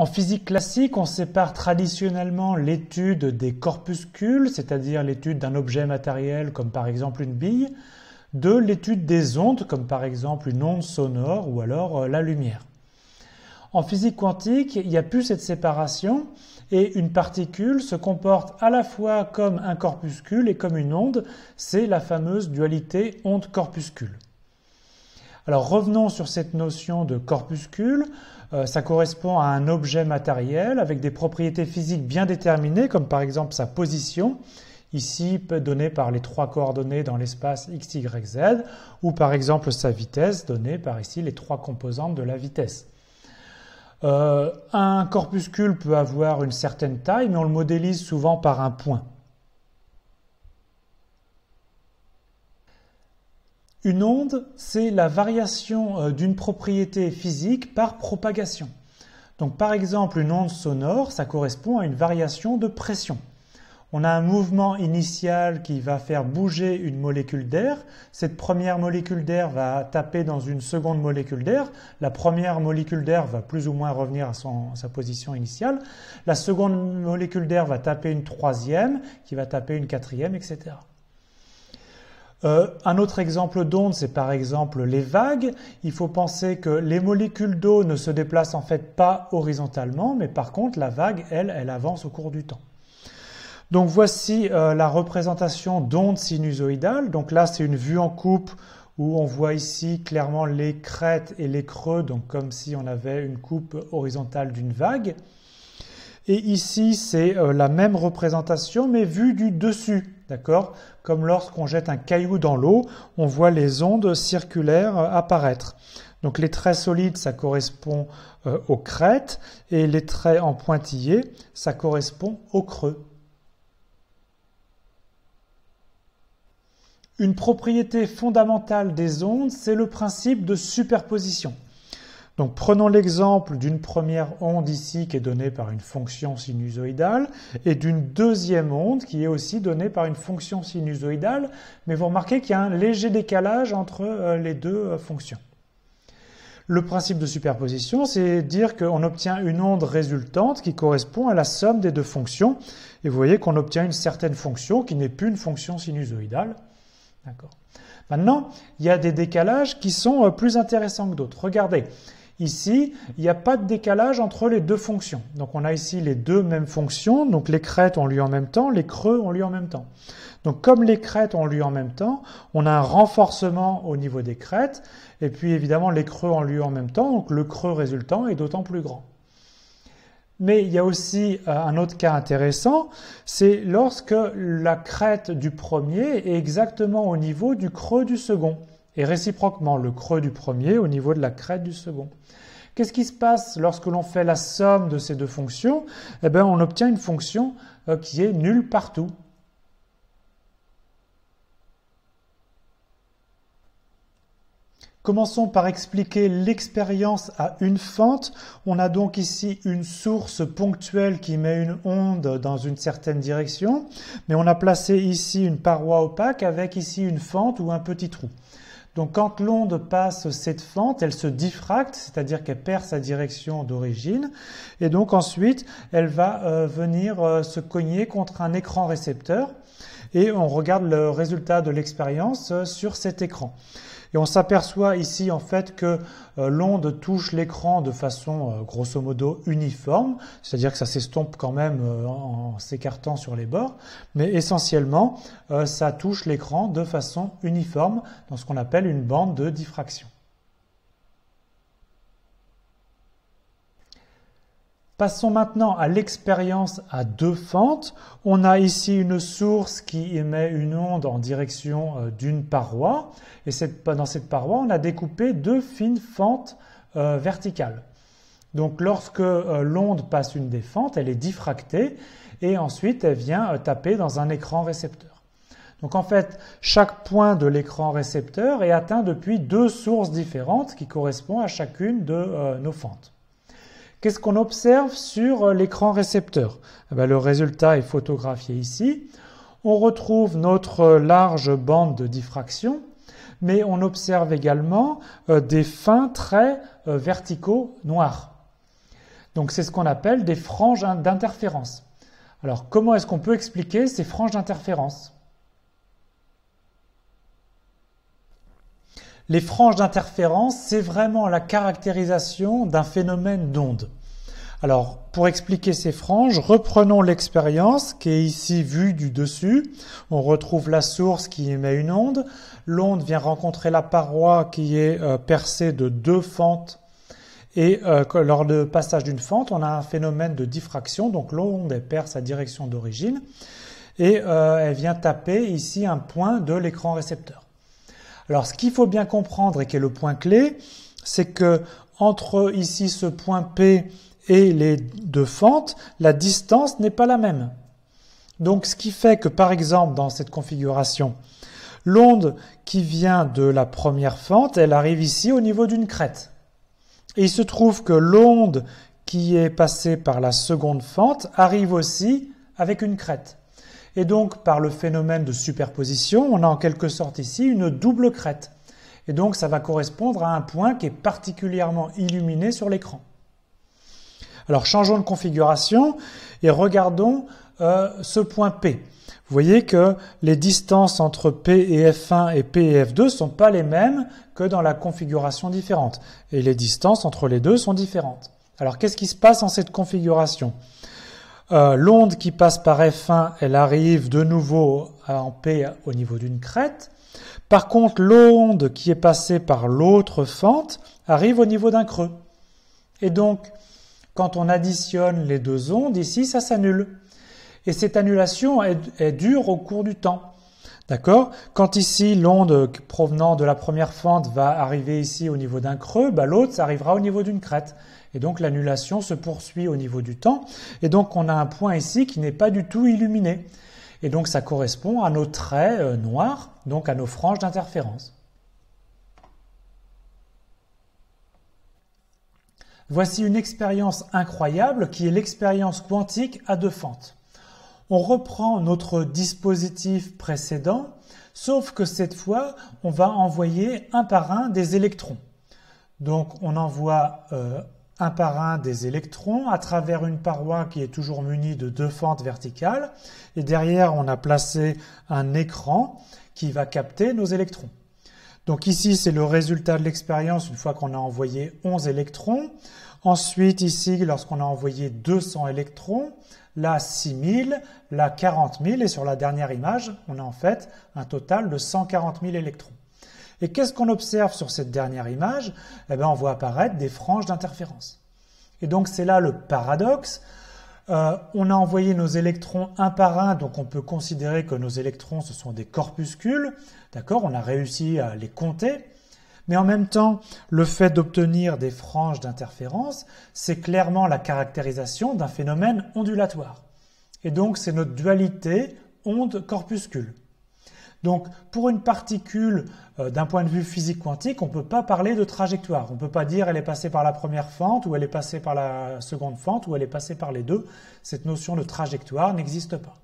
En physique classique, on sépare traditionnellement l'étude des corpuscules, c'est-à-dire l'étude d'un objet matériel comme par exemple une bille, de l'étude des ondes comme par exemple une onde sonore ou alors euh, la lumière. En physique quantique, il n'y a plus cette séparation et une particule se comporte à la fois comme un corpuscule et comme une onde, c'est la fameuse dualité onde-corpuscule. Alors revenons sur cette notion de corpuscule. Euh, ça correspond à un objet matériel avec des propriétés physiques bien déterminées, comme par exemple sa position, ici donnée par les trois coordonnées dans l'espace x, y, z, ou par exemple sa vitesse donnée par ici les trois composantes de la vitesse. Euh, un corpuscule peut avoir une certaine taille, mais on le modélise souvent par un point. Une onde, c'est la variation euh, d'une propriété physique par propagation. Donc par exemple, une onde sonore, ça correspond à une variation de pression. On a un mouvement initial qui va faire bouger une molécule d'air. Cette première molécule d'air va taper dans une seconde molécule d'air. La première molécule d'air va plus ou moins revenir à, sa position initiale. La seconde molécule d'air va taper une troisième, qui va taper une quatrième, etc. Euh, un autre exemple d'onde, c'est par exemple les vagues. Il faut penser que les molécules d'eau ne se déplacent en fait pas horizontalement, mais par contre la vague, elle, elle avance au cours du temps. Donc voici euh, la représentation d'ondes sinusoïdale. Donc là, c'est une vue en coupe où on voit ici clairement les crêtes et les creux, donc comme si on avait une coupe horizontale d'une vague. Et ici, c'est euh, la même représentation, mais vue du dessus. D'accord Comme lorsqu'on jette un caillou dans l'eau, on voit les ondes circulaires euh, apparaître. Donc les traits solides, ça correspond euh, aux crêtes, et les traits en pointillés, ça correspond aux creux. Une propriété fondamentale des ondes, c'est le principe de superposition. Donc prenons l'exemple d'une première onde ici qui est donnée par une fonction sinusoïdale et d'une deuxième onde qui est aussi donnée par une fonction sinusoïdale, mais vous remarquez qu'il y a un léger décalage entre euh, les deux euh, fonctions. Le principe de superposition, c'est dire qu'on obtient une onde résultante qui correspond à la somme des deux fonctions. Et vous voyez qu'on obtient une certaine fonction qui n'est plus une fonction sinusoïdale. Maintenant, il y a des décalages qui sont euh, plus intéressants que d'autres. Regardez, Ici, il n'y a pas de décalage entre les deux fonctions. Donc on a ici les deux mêmes fonctions, donc les crêtes ont lieu en même temps, les creux ont lieu en même temps. Donc comme les crêtes ont lieu en même temps, on a un renforcement au niveau des crêtes, et puis évidemment les creux ont lieu en même temps, donc le creux résultant est d'autant plus grand. Mais il y a aussi euh, un autre cas intéressant, c'est lorsque la crête du premier est exactement au niveau du creux du second et réciproquement le creux du premier au niveau de la crête du second. Qu'est-ce qui se passe lorsque l'on fait la somme de ces deux fonctions Eh bien, on obtient une fonction euh, qui est nulle partout. Commençons par expliquer l'expérience à une fente. On a donc ici une source ponctuelle qui met une onde dans une certaine direction, mais on a placé ici une paroi opaque avec ici une fente ou un petit trou. Donc quand l'onde passe cette fente, elle se diffracte, c'est-à-dire qu'elle perd sa direction d'origine, et donc ensuite elle va euh, venir euh, se cogner contre un écran récepteur et on regarde le résultat de l'expérience euh, sur cet écran. Et on s'aperçoit ici en fait que euh, l'onde touche l'écran de façon euh, grosso modo uniforme, c'est-à-dire que ça s'estompe quand même en s'écartant sur les bords, mais essentiellement ça touche l'écran de façon uniforme dans ce qu'on appelle une bande de diffraction. Passons maintenant à l'expérience à deux fentes. On a ici une source qui émet une onde en direction euh, d'une paroi. Et dans cette paroi, on a découpé deux fines fentes euh, verticales. Donc lorsque euh, l'onde passe une des fentes, elle est diffractée et ensuite elle vient taper dans un écran récepteur. Donc en fait, chaque point de l'écran récepteur est atteint depuis deux sources différentes qui correspondent à chacune de nos fentes. Qu'est-ce qu'on observe sur euh, l'écran récepteur eh ben, Le résultat est photographié ici. On retrouve notre euh, large bande de diffraction, mais on observe également euh, des fins traits verticaux noirs. Donc c'est ce qu'on appelle des franges d'interférence. Alors comment est-ce qu'on peut expliquer ces franges d'interférence Les franges d'interférence, c'est vraiment la caractérisation d'un phénomène d'onde. Alors, pour expliquer ces franges, reprenons l'expérience qui est ici vue du dessus. On retrouve la source qui émet une onde. L'onde vient rencontrer la paroi qui est euh, percée de deux fentes. Et euh, lors du passage d'une fente, on a un phénomène de diffraction. Donc, l'onde perd sa direction d'origine. Et euh, elle vient taper ici un point de l'écran récepteur. Alors ce qu'il faut bien comprendre et qui est le point clé, c'est que entre ici ce point P et les deux fentes, la distance n'est pas la même. Donc ce qui fait que par exemple dans cette configuration, l'onde qui vient de la première fente, elle arrive ici au niveau d'une crête. Et il se trouve que l'onde qui est passée par la seconde fente arrive aussi avec une crête. Et donc, par le phénomène de superposition, on a en quelque sorte ici une double crête. Et donc, ça va correspondre à un point qui est particulièrement illuminé sur l'écran. Alors, changeons de configuration et regardons euh, ce point P. Vous voyez que les distances entre P et F1 et P et F2 ne sont pas les mêmes que dans la configuration différente. Et les distances entre les deux sont différentes. Alors, qu'est-ce qui se passe en cette configuration euh, l'onde qui passe par F1, elle arrive de nouveau en P au niveau d'une crête. Par contre, l'onde qui est passée par l'autre fente arrive au niveau d'un creux. Et donc, quand on additionne les deux ondes, ici, ça s'annule. Et cette annulation est dure au cours du temps. D'accord Quand ici, l'onde provenant de la première fente va arriver ici au niveau d'un creux, bah, l'autre arrivera au niveau d'une crête. Et donc l'annulation se poursuit au niveau du temps. Et donc on a un point ici qui n'est pas du tout illuminé. Et donc ça correspond à nos traits euh, noirs, donc à nos franges d'interférence. Voici une expérience incroyable qui est l'expérience quantique à deux fentes. On reprend notre dispositif précédent, sauf que cette fois, on va envoyer un par un des électrons. Donc on envoie euh, un par un des électrons à travers une paroi qui est toujours munie de deux fentes verticales. Et derrière, on a placé un écran qui va capter nos électrons. Donc ici, c'est le résultat de l'expérience une fois qu'on a envoyé 11 électrons. Ensuite, ici, lorsqu'on a envoyé 200 électrons, la 6000, la 40 000 et sur la dernière image, on a en fait un total de 140 000 électrons. Et qu'est-ce qu'on observe sur cette dernière image Eh ben, on voit apparaître des franges d'interférence. Et donc, c'est là le paradoxe. Euh, on a envoyé nos électrons un par un, donc on peut considérer que nos électrons, ce sont des corpuscules. D'accord On a réussi à les compter. Mais en même temps, le fait d'obtenir des franges d'interférence, c'est clairement la caractérisation d'un phénomène ondulatoire. Et donc, c'est notre dualité onde-corpuscule. Donc, pour une particule, euh, d'un point de vue physique quantique, on ne peut pas parler de trajectoire. On ne peut pas dire elle est passée par la première fente, ou elle est passée par la seconde fente, ou elle est passée par les deux. Cette notion de trajectoire n'existe pas.